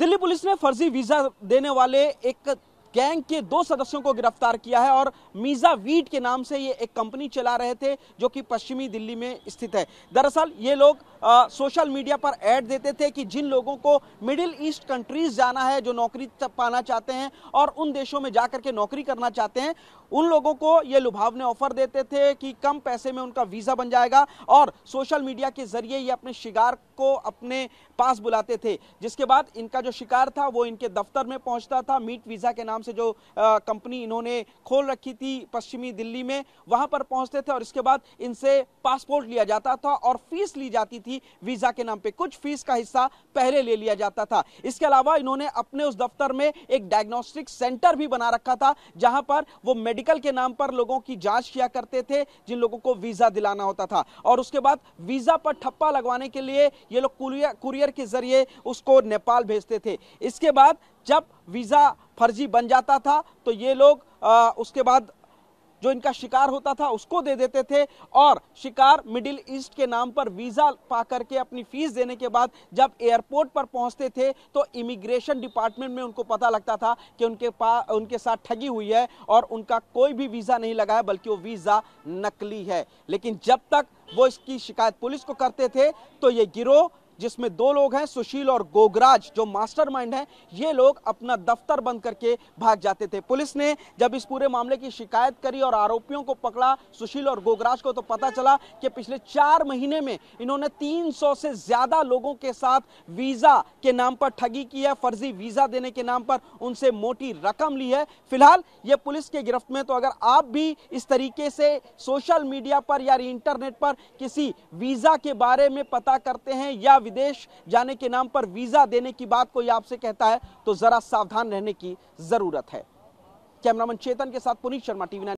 Delhi police ने फर्जी visa देने वाले एक गैंग के दो सदस्यों को गिरफ्तार किया है और मीज़ा वीट के नाम से ये एक कंपनी चला रहे थे जो कि पश्चिमी दिल्ली में स्थित है दरअसल ये लोग आ, सोशल मीडिया पर ऐड देते थे कि जिन लोगों को मिडिल ईस्ट कंट्रीज जाना है जो नौकरी पाना चाहते हैं और उन देशों में जा करके नौकरी करना चाहते हैं उन लोगों को ये लुभावने ऑफर देते थे कि कम पैसे में उनका वीज़ा बन जाएगा और सोशल मीडिया के जरिए ये अपने शिकार को अपने पास बुलाते थे जिसके बाद इनका जो शिकार था वो इनके दफ्तर में पहुंचता था मीट वीज़ा के नाम नाम से जो कंपनी इन्होंने खोल रखी थी पश्चिमी दिल्ली में वहां पर पहुंचते थे और इसके बाद इनसे पासपोर्ट लिया जाता था और फीस ली जाती थी वीजा के नाम पे कुछ फीस का हिस्सा पहले ले लिया जाता था इसके अलावा इन्होंने अपने उस दफ्तर में एक डायग्नोस्टिक सेंटर भी बना रखा था जहां पर वो मेडिकल के नाम पर लोगों की जांच किया करते थे जिन लोगों को वीजा दिलाना होता था और उसके बाद वीजा पर ठप्पा लगवाने के लिए ये लोग कुरियर के जरिए उसको नेपाल भेजते थे इसके बाद जब वीज़ा फर्जी बन जाता था तो ये लोग आ, उसके बाद जो इनका शिकार होता था उसको दे देते थे और शिकार मिडिल ईस्ट के नाम पर वीज़ा पा करके अपनी फीस देने के बाद जब एयरपोर्ट पर पहुंचते थे तो इमिग्रेशन डिपार्टमेंट में उनको पता लगता था कि उनके पास उनके साथ ठगी हुई है और उनका कोई भी वीज़ा नहीं लगा है बल्कि वो वीज़ा नकली है लेकिन जब तक वो इसकी शिकायत पुलिस को करते थे तो ये गिरोह जिसमें दो लोग हैं सुशील और गोगराज जो मास्टरमाइंड हैं ये लोग अपना दफ्तर बंद करके भाग जाते थे पुलिस ने जब इस पूरे मामले की शिकायत करी और आरोपियों को पकड़ा सुशील और गोगराज को तो पता चला कि पिछले चार महीने में इन्होंने 300 से ज़्यादा लोगों के साथ वीज़ा के नाम पर ठगी की है फर्जी वीज़ा देने के नाम पर उनसे मोटी रकम ली है फिलहाल ये पुलिस के गिरफ्त में तो अगर आप भी इस तरीके से सोशल मीडिया पर या इंटरनेट पर किसी वीज़ा के बारे में पता करते हैं या विदेश जाने के नाम पर वीजा देने की बात कोई आपसे कहता है तो जरा सावधान रहने की जरूरत है कैमरामैन चेतन के साथ पुनीत शर्मा टीवी